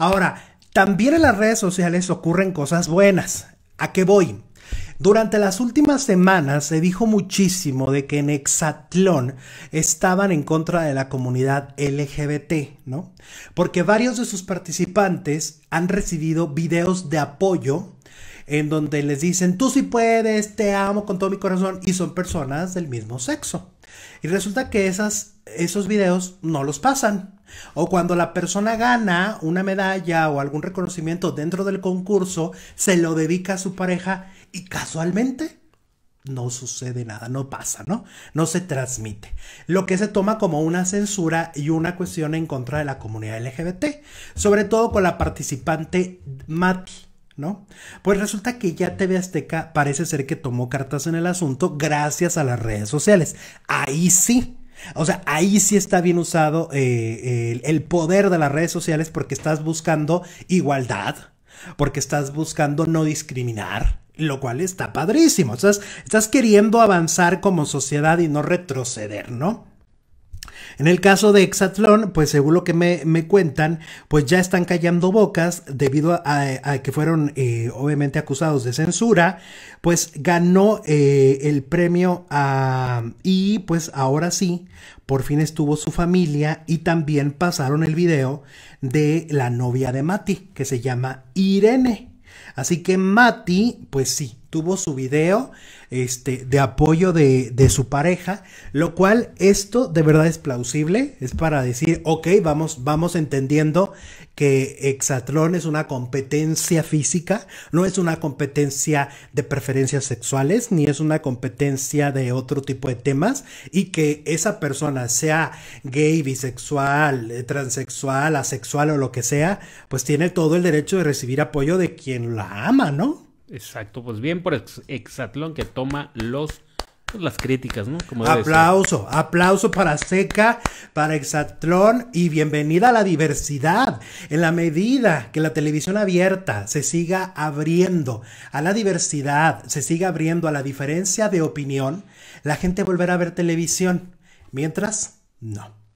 Ahora, también en las redes sociales ocurren cosas buenas. ¿A qué voy? Durante las últimas semanas se dijo muchísimo de que en Exatlón estaban en contra de la comunidad LGBT, ¿no? Porque varios de sus participantes han recibido videos de apoyo en donde les dicen, tú sí puedes, te amo con todo mi corazón, y son personas del mismo sexo. Y resulta que esos videos no los pasan. O cuando la persona gana una medalla o algún reconocimiento dentro del concurso, se lo dedica a su pareja y casualmente no sucede nada, no pasa, ¿no? No se transmite. Lo que se toma como una censura y una cuestión en contra de la comunidad LGBT, sobre todo con la participante Mati ¿no? Pues resulta que ya TV Azteca parece ser que tomó cartas en el asunto gracias a las redes sociales. Ahí sí. O sea, ahí sí está bien usado eh, el, poder de las redes sociales porque estás buscando igualdad, porque estás buscando no discriminar, lo cual está padrísimo. estás queriendo avanzar como sociedad y no retroceder, ¿no? En el caso de Exatlón, pues según lo que me, cuentan, pues ya están callando bocas debido a, que fueron eh, obviamente acusados de censura, pues ganó eh, el premio a, y pues ahora sí, por fin estuvo su familia y también pasaron el video de la novia de Mati, que se llama Irene. Así que Mati, pues sí, tuvo su video este, de apoyo de, su pareja, lo cual esto de verdad es plausible, es para decir, ok, vamos, vamos entendiendo que Exatlón es una competencia física, no es una competencia de preferencias sexuales, ni es una competencia de otro tipo de temas, y que esa persona sea gay, bisexual, eh, transexual, asexual o lo que sea, pues tiene todo el derecho de recibir apoyo de quien la ama, ¿no? Exacto, pues bien por Exatlón que toma los pues, las críticas, ¿no? Como aplauso, aplauso para Seca, para Exatlón y bienvenida a la diversidad. En la medida que la televisión abierta se siga abriendo a la diversidad, se siga abriendo a la diferencia de opinión, la gente volverá a ver televisión. Mientras, no.